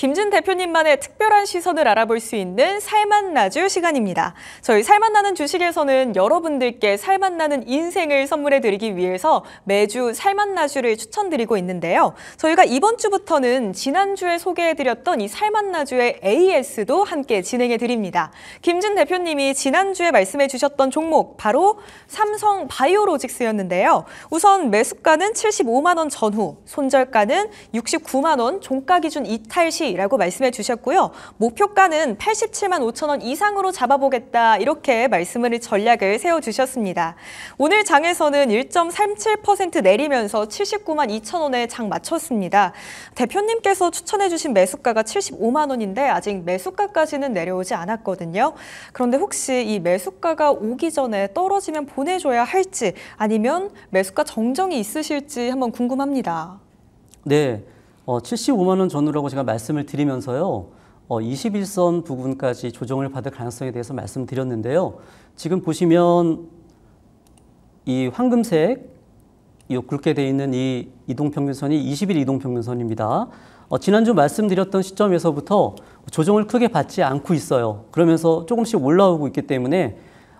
김준 대표님만의 특별한 시선을 알아볼 수 있는 살맛나주 시간입니다. 저희 살맛나는 주식에서는 여러분들께 살맛나는 인생을 선물해 드리기 위해서 매주 살맛나주를 추천드리고 있는데요. 저희가 이번 주부터는 지난주에 소개해 드렸던 이 살맛나주의 AS도 함께 진행해 드립니다. 김준 대표님이 지난주에 말씀해 주셨던 종목 바로 삼성 바이오로직스였는데요. 우선 매수가는 75만 원 전후, 손절가는 69만 원, 종가 기준 이탈 시 라고 말씀해 주셨고요. 목표가는 87만 5천 원 이상으로 잡아보겠다 이렇게 말씀을 전략을 세워주셨습니다. 오늘 장에서는 1.37% 내리면서 79만 2천 원에 장맞췄습니다 대표님께서 추천해 주신 매수가가 75만 원인데 아직 매수가까지는 내려오지 않았거든요. 그런데 혹시 이 매수가가 오기 전에 떨어지면 보내줘야 할지 아니면 매수가 정정이 있으실지 한번 궁금합니다. 네. 어, 75만 원 전후라고 제가 말씀을 드리면서요. 어, 21선 부분까지 조정을 받을 가능성에 대해서 말씀드렸는데요. 지금 보시면 이 황금색 이 굵게 되어 있는 이 이동평균선이 20일 이동평균선입니다. 어, 지난주 말씀드렸던 시점에서부터 조정을 크게 받지 않고 있어요. 그러면서 조금씩 올라오고 있기 때문에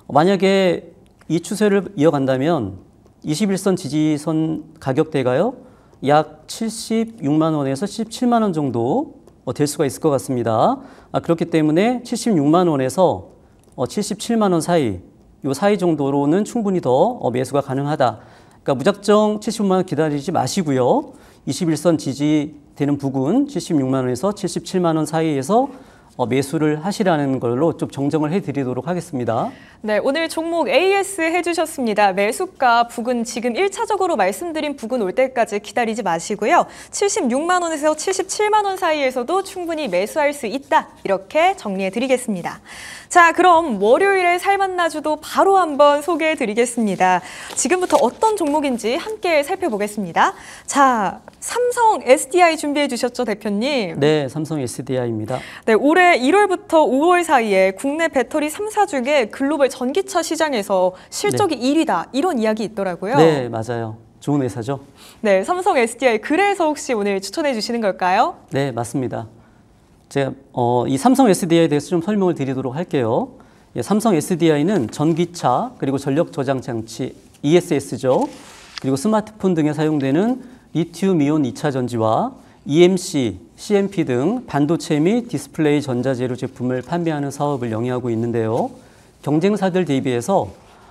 만약에 이 추세를 이어간다면 21선 지지선 가격대가요. 약 76만 원에서 17만 원 정도 어, 될 수가 있을 것 같습니다. 아, 그렇기 때문에 76만 원에서 77만 어, 원 사이 요 사이 정도로는 충분히 더 어, 매수가 가능하다. 그러니까 무작정 75만 원 기다리지 마시고요. 21선 지지되는 부근 76만 원에서 77만 원 사이에서 어, 매수를 하시라는 걸로 좀 정정을 해드리도록 하겠습니다. 네, 오늘 종목 AS 해주셨습니다. 매수가 부근 지금 1차적으로 말씀드린 부근 올 때까지 기다리지 마시고요. 76만 원에서 77만 원 사이에서도 충분히 매수할 수 있다. 이렇게 정리해드리겠습니다. 자, 그럼 월요일에 살만나주도 바로 한번 소개해드리겠습니다. 지금부터 어떤 종목인지 함께 살펴보겠습니다. 자, 삼성 SDI 준비해 주셨죠, 대표님? 네, 삼성 SDI입니다. 네, 올해 1월부터 5월 사이에 국내 배터리 3사 중에 글로벌 전기차 시장에서 실적이 네. 1위다. 이런 이야기 있더라고요. 네, 맞아요. 좋은 회사죠? 네, 삼성 SDI. 그래서 혹시 오늘 추천해 주시는 걸까요? 네, 맞습니다. 제가 어, 이 삼성 SDI에 대해서 좀 설명을 드리도록 할게요. 예, 삼성 SDI는 전기차, 그리고 전력 저장 장치, ESS죠. 그리고 스마트폰 등에 사용되는 리튬이온 2차 전지와 EMC, CMP 등 반도체 및 디스플레이 전자재료 제품을 판매하는 사업을 영위하고 있는데요. 경쟁사들 대비해서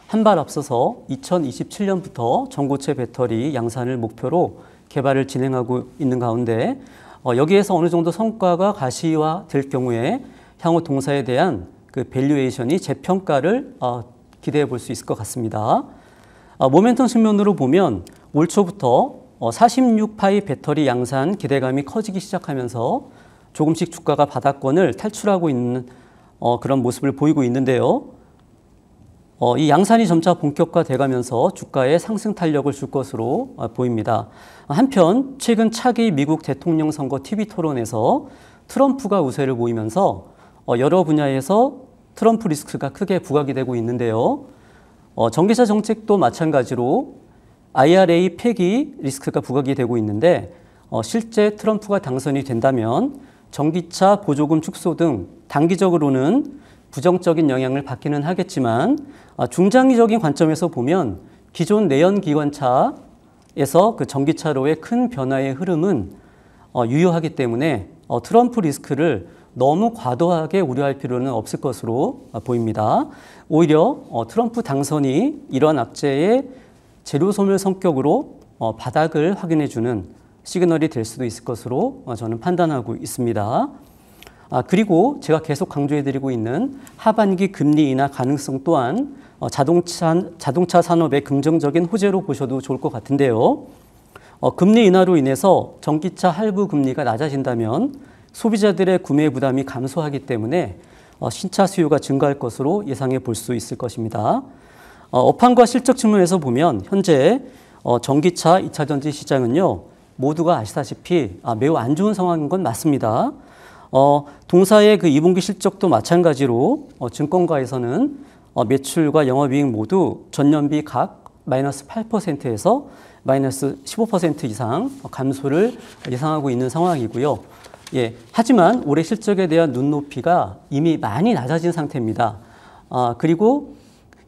한 발 앞서서 2027년부터 전고체 배터리 양산을 목표로 개발을 진행하고 있는 가운데 어, 여기에서 어느 정도 성과가 가시화될 경우에 향후 동사에 대한 그 밸류에이션이 재평가를 어, 기대해 볼 수 있을 것 같습니다. 모멘텀 어, 측면으로 보면 올 초부터 46파이 어, 배터리 양산 기대감이 커지기 시작하면서 조금씩 주가가 바닥권을 탈출하고 있는 어, 그런 모습을 보이고 있는데요. 어, 이 양산이 점차 본격화돼가면서 주가에 상승 탄력을 줄 것으로 보입니다. 한편 최근 차기 미국 대통령 선거 TV 토론에서 트럼프가 우세를 보이면서 여러 분야에서 트럼프 리스크가 크게 부각이 되고 있는데요. 전기차 정책도 마찬가지로 IRA 폐기 리스크가 부각이 되고 있는데 어, 실제 트럼프가 당선이 된다면 전기차 보조금 축소 등 단기적으로는 부정적인 영향을 받기는 하겠지만 어, 중장기적인 관점에서 보면 기존 내연기관차에서 그 전기차로의 큰 변화의 흐름은 어, 유효하기 때문에 트럼프 리스크를 너무 과도하게 우려할 필요는 없을 것으로 보입니다. 오히려 트럼프 당선이 이러한 악재에 재료 소멸 성격으로 어, 바닥을 확인해 주는 시그널이 될 수도 있을 것으로 어, 저는 판단하고 있습니다. 아, 그리고 제가 계속 강조해 드리고 있는 하반기 금리 인하 가능성 또한 어, 자동차, 자동차 산업의 긍정적인 호재로 보셔도 좋을 것 같은데요. 어, 금리 인하로 인해서 전기차 할부 금리가 낮아진다면 소비자들의 구매 부담이 감소하기 때문에 어, 신차 수요가 증가할 것으로 예상해 볼 수 있을 것입니다. 어, 업황과 실적 측면에서 보면 현재 어, 전기차 2차 전지 시장은요. 모두가 아시다시피 아, 매우 안 좋은 상황인 건 맞습니다. 어, 동사의 그 2분기 실적도 마찬가지로 어, 증권가에서는 어, 매출과 영업이익 모두 전년비 각 마이너스 8%에서 마이너스 15% 이상 감소를 예상하고 있는 상황이고요. 예, 하지만 올해 실적에 대한 눈높이가 이미 많이 낮아진 상태입니다. 아, 그리고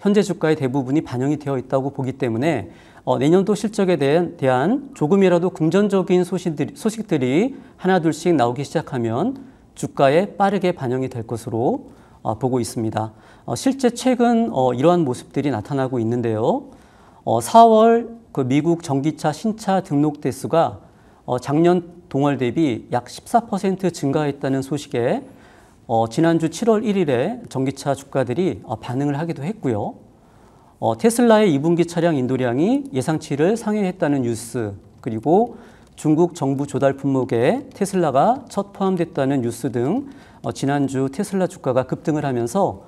현재 주가의 대부분이 반영이 되어 있다고 보기 때문에 어, 내년도 실적에 대한, 대한 조금이라도 긍정적인 소식들이, 소식들이 하나둘씩 나오기 시작하면 주가에 빠르게 반영이 될 것으로 어, 보고 있습니다. 어, 실제 최근 어, 이러한 모습들이 나타나고 있는데요. 어, 4월 그 미국 전기차 신차 등록 대수가 어, 작년 동월 대비 약 14% 증가했다는 소식에 어, 지난주 7월 1일에 전기차 주가들이 어, 반응을 하기도 했고요. 어, 테슬라의 2분기 차량 인도량이 예상치를 상회했다는 뉴스 그리고 중국 정부 조달 품목에 테슬라가 첫 포함됐다는 뉴스 등 어, 지난주 테슬라 주가가 급등을 하면서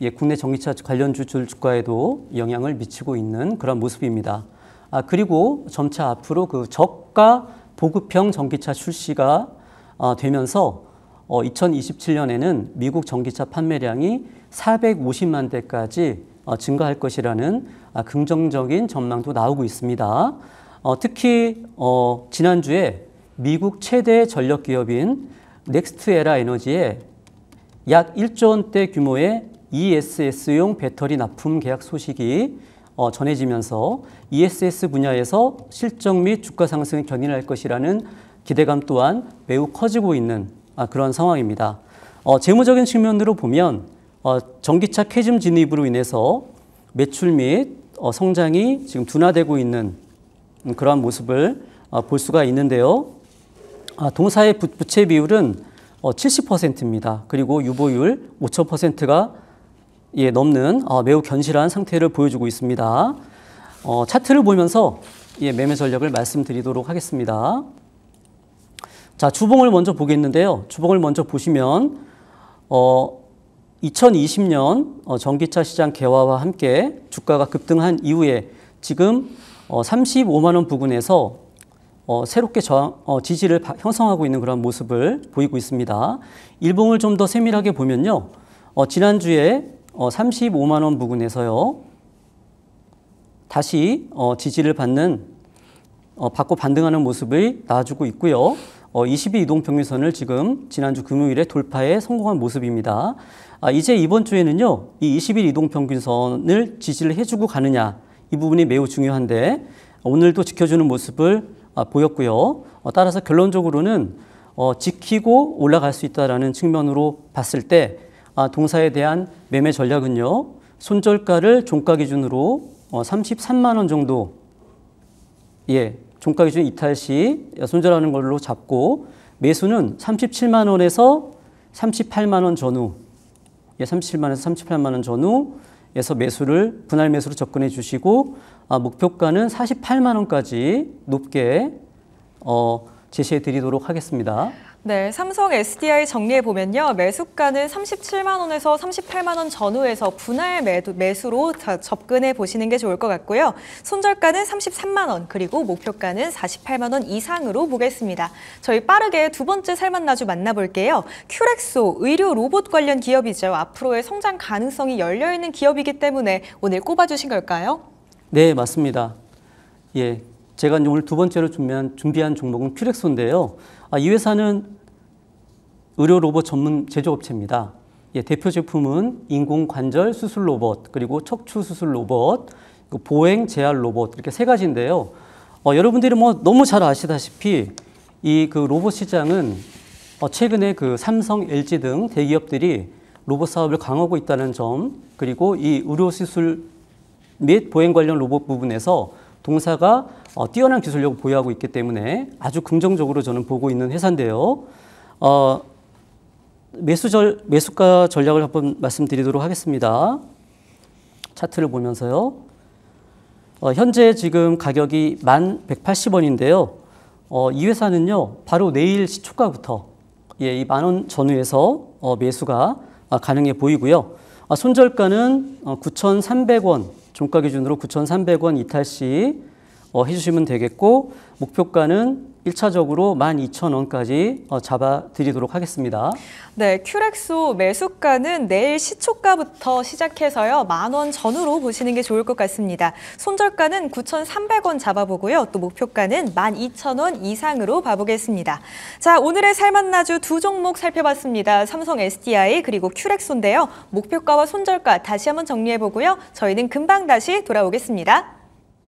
예, 국내 전기차 관련주 주가에도 영향을 미치고 있는 그런 모습입니다. 아, 그리고 점차 앞으로 그 저가 보급형 전기차 출시가 어, 되면서 어, 2027년에는 미국 전기차 판매량이 450만 대까지 어, 증가할 것이라는 아, 긍정적인 전망도 나오고 있습니다. 어, 특히 어, 지난주에 미국 최대 전력 기업인 넥스트에라 에너지에 약 1조 원대 규모의 ESS용 배터리 납품 계약 소식이 어, 전해지면서 ESS 분야에서 실적 및 주가 상승을 견인할 것이라는 기대감 또한 매우 커지고 있는 아, 그런 상황입니다. 어, 재무적인 측면으로 보면 어, 전기차 캐즘 진입으로 인해서 매출 및 어, 성장이 지금 둔화되고 있는 그러한 모습을 어, 볼 수가 있는데요. 아, 동사의 부, 부채 비율은 어, 70%입니다. 그리고 유보율 5,000%가 예, 넘는 어, 매우 견실한 상태를 보여주고 있습니다. 어, 차트를 보면서 예, 매매 전략을 말씀드리도록 하겠습니다. 자, 주봉을 먼저 보겠는데요. 주봉을 먼저 보시면 어 2020년 어, 전기차 시장 개화와 함께 주가가 급등한 이후에 지금 35만 어, 원 부근에서 어, 새롭게 저, 지지를 형성하고 있는 그런 모습을 보이고 있습니다. 일봉을 좀 더 세밀하게 보면요. 지난주에 35만 원 부근에서요. 다시 지지를 받는 받고 반등하는 모습을 나와주고 있고요. 어, 2일 이동평균선을 지금 지난주 금요일에 돌파에 성공한 모습입니다. 아, 이제 이번 주에는요, 이21 이동평균선을 지지를 해주고 가느냐, 이 부분이 매우 중요한데, 오늘도 지켜주는 모습을 아, 보였고요. 어, 따라서 결론적으로는 어, 지키고 올라갈 수있다는 측면으로 봤을 때, 아, 동사에 대한 매매 전략은요, 손절가를 종가 기준으로 어, 33만 원 정도, 예, 종가 기준 이탈 시 손절하는 걸로 잡고 매수는 37만 원에서 38만 원 전후 예, 37만 원에서 38만 원 전후에서 매수를 분할 매수로 접근해 주시고 아, 목표가는 48만 원까지 높게 어, 제시해 드리도록 하겠습니다. 네, 삼성 SDI 정리해 보면요. 매수가는 37만 원에서 38만 원 전후에서 분할 매도, 매수로 접근해 보시는 게 좋을 것 같고요. 손절가는 33만 원, 그리고 목표가는 48만 원 이상으로 보겠습니다. 저희 빠르게 두 번째 살만나주 만나볼게요. 큐렉소, 의료 로봇 관련 기업이죠. 앞으로의 성장 가능성이 열려 있는 기업이기 때문에 오늘 꼽아 주신 걸까요? 네, 맞습니다. 예, 제가 오늘 두 번째로 준비한, 준비한 종목은 큐렉소인데요. 아, 이 회사는 의료 로봇 전문 제조업체입니다. 예, 대표 제품은 인공 관절 수술 로봇, 그리고 척추 수술 로봇, 보행 재활 로봇 이렇게 세 가지인데요. 어, 여러분들이 뭐 너무 잘 아시다시피 이 그 로봇 시장은 어, 최근에 그 삼성, LG 등 대기업들이 로봇 사업을 강하고 있다는 점, 그리고 이 의료 시술 및 보행 관련 로봇 부분에서 동사가 어, 뛰어난 기술력을 보유하고 있기 때문에 아주 긍정적으로 저는 보고 있는 회사인데요. 어, 매수 절, 매수가 전략을 한번 말씀드리도록 하겠습니다. 차트를 보면서요. 어, 현재 지금 가격이 1,180원인데요. 어, 이 회사는요, 바로 내일 시초가부터 예, 이만원 전후에서 어, 매수가 아, 가능해 보이고요. 아, 손절가는 어, 9,300원, 종가 기준으로 9,300원 이탈 시 어, 해주시면 되겠고, 목표가는 1차적으로 12,000원까지 어, 잡아드리도록 하겠습니다. 네, 큐렉소 매수가는 내일 시초가부터 시작해서요. 만 원 전후로 보시는 게 좋을 것 같습니다. 손절가는 9,300원 잡아보고요. 또 목표가는 12,000원 이상으로 봐보겠습니다. 자, 오늘의 살맛나주 두 종목 살펴봤습니다. 삼성 SDI 그리고 큐렉소인데요. 목표가와 손절가 다시 한번 정리해보고요. 저희는 금방 다시 돌아오겠습니다.